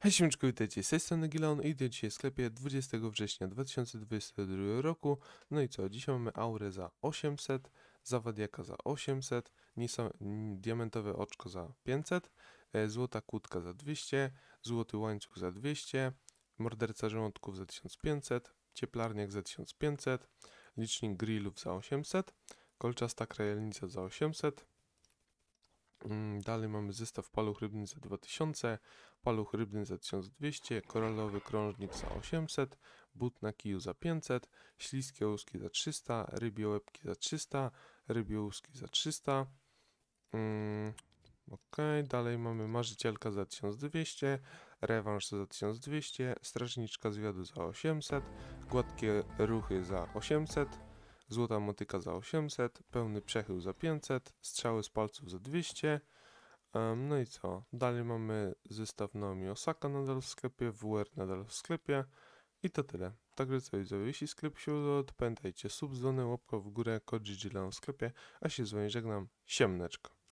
Hej siemczko, witajcie, z tej strony i dzisiaj w sklepie 20 września 2022 roku. No i co, dzisiaj mamy aurę za 800, zawadiaka za 800, Nisa, mm, diamentowe oczko za 500, e, złota kłódka za 200, złoty łańcuch za 200, morderca żołądków za 1500, cieplarniak za 1500, licznik grillów za 800, kolczasta krajelnica za 800, Mm, dalej mamy zestaw paluch rybny za 2000, paluch rybny za 1200, koralowy krążnik za 800, but na kiju za 500, śliskie łuski za 300, rybie łebki za 300, rybie łuski za 300. Mm, ok, dalej mamy marzycielka za 1200, rewanż za 1200, strażniczka zwiadu za 800, gładkie ruchy za 800, złota motyka za 800, pełny przechył za 500, strzały z palców za 200. No i co? Dalej mamy zestaw Naomi Osaka nadal w sklepie, WR nadal w sklepie i to tyle. Także co widzowie, jeśli sklep się udał, to pamiętajcie, sub, dzwony, łapka w górę, kod w sklepie, a się z wami żegnam, siemneczko.